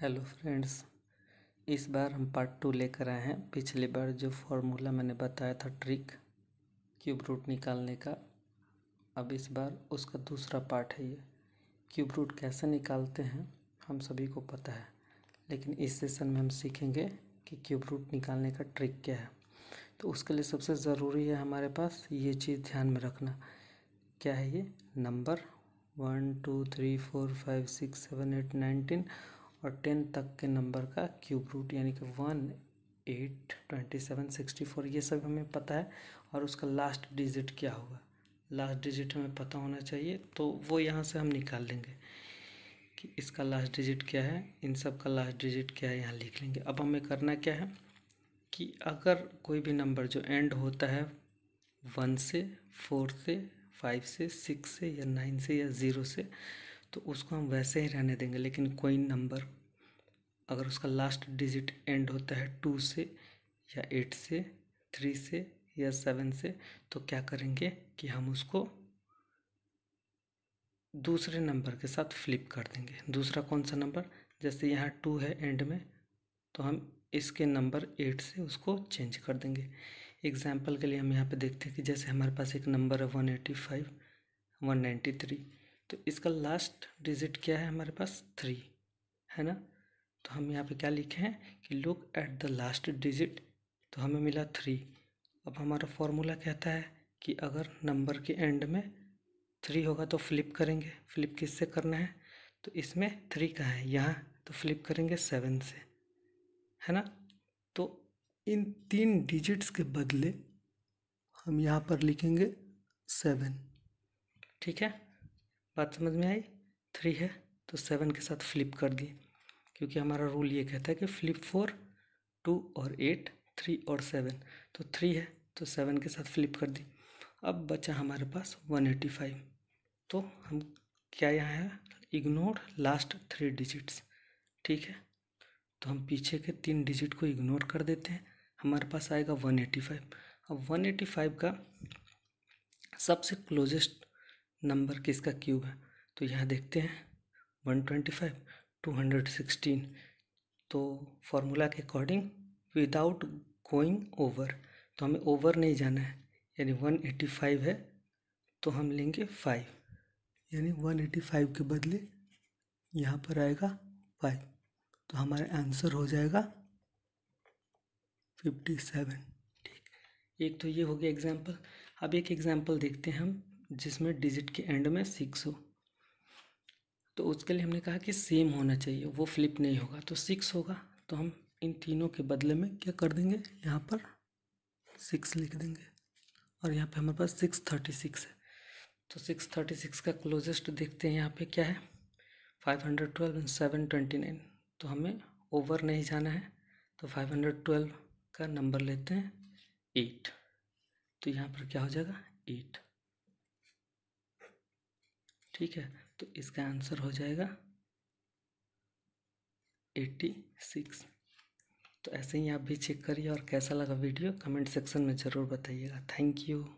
hello friends इस बार हम part two लेकर आए हैं पिछली बार जो फॉर्मूला मैंने बताया था ट्रिक क्यूब रूट निकालने का अब इस बार उसका दूसरा पार्ट है ये क्यूब रूट कैसे निकालते हैं हम सभी को पता है लेकिन इस सेशन में हम सीखेंगे कि क्यूब रूट निकालने का ट्रिक क्या है तो उसके लिए सबसे ज़रूरी है हमारे पास ये चीज़ ध्यान में रखना क्या है ये number one two three four five six seven eight nine और टेन तक के नंबर का क्यूब रूट यानी कि one eight twenty seven sixty four ये सब हमें पता है और उसका लास्ट डिजिट क्या होगा लास्ट डिजिट हमें पता होना चाहिए तो वो यहाँ से हम निकाल लेंगे कि इसका लास्ट डिजिट क्या है इन सब का लास्ट डिजिट क्या है यहाँ लिख लेंगे अब हमें करना क्या है कि अगर कोई भी नंबर जो एंड होता है वन से फोर से फाइव से सिक्स से या नाइन से या ज़ीरो से तो उसको हम वैसे ही रहने देंगे लेकिन कोई नंबर अगर उसका लास्ट डिजिट एंड होता है टू से या एट से थ्री से या सेवन से तो क्या करेंगे कि हम उसको दूसरे नंबर के साथ फ्लिप कर देंगे दूसरा कौन सा नंबर जैसे यहाँ टू है एंड में तो हम इसके नंबर एट से उसको चेंज कर देंगे एग्जाम्पल के लिए हम यहाँ पे देखते हैं कि जैसे हमारे पास एक नंबर है one eighty five one ninety three तो इसका लास्ट डिजिट क्या है हमारे पास थ्री है ना तो हम यहाँ पे क्या लिखे हैं कि look at the last digit तो हमें मिला थ्री अब हमारा फॉर्मूला कहता है कि अगर नंबर के एंड में थ्री होगा तो फ्लिप करेंगे फ्लिप किससे करना है तो इसमें थ्री का है यहाँ तो फ्लिप करेंगे सेवन से है ना तो इन तीन डिजिट्स के बदले हम यहाँ पर लिखेंगे सेवन ठीक है बात समझ में आई थ्री है तो सेवन के साथ फ्लिप कर दिए क्योंकि हमारा रूल ये कहता है कि फ्लिप फोर टू और एट थ्री और सेवन तो थ्री है तो सेवन के साथ फ्लिप कर दी अब बचा हमारे पास वन एटी फाइव तो हम क्या यहाँ है इग्नोर लास्ट थ्री डिजिट्स ठीक है तो हम पीछे के तीन डिजिट को इग्नोर कर देते हैं हमारे पास आएगा वन एटी फाइव अब वन एटी फाइव का सबसे क्लोजेस्ट नंबर किसका क्यूब है तो यहाँ देखते हैं one twenty five two hundred sixteen तो फार्मूला के अकॉर्डिंग विदाउट गोइंग ओवर तो हमें ओवर नहीं जाना है यानी वन एटी फाइव है तो हम लेंगे फाइव यानी वन एटी फाइव के बदले यहाँ पर आएगा फाइव तो हमारा आंसर हो जाएगा फिफ्टी सेवन ठीक एक तो ये हो गया एग्जाम्पल अब एक एग्जाम्पल देखते हैं हम जिसमें डिजिट के एंड में सिक्स हो तो उसके लिए हमने कहा कि सेम होना चाहिए वो फ्लिप नहीं होगा तो सिक्स होगा तो हम इन तीनों के बदले में क्या कर देंगे यहाँ पर सिक्स लिख देंगे और यहाँ पे हमारे पास सिक्स थर्टी सिक्स है तो सिक्स थर्टी सिक्स का क्लोजेस्ट देखते हैं यहाँ पे क्या है five hundred twelve and seven twenty nine तो हमें ओवर नहीं जाना है तो फाइव हंड्रेड ट्वेल्व का नंबर लेते हैं एट तो यहाँ पर क्या हो जाएगा एट ठीक है तो इसका आंसर हो जाएगा एट्टी सिक्स तो ऐसे ही आप भी चेक करिए और कैसा लगा वीडियो कमेंट सेक्शन में ज़रूर बताइएगा थैंक यू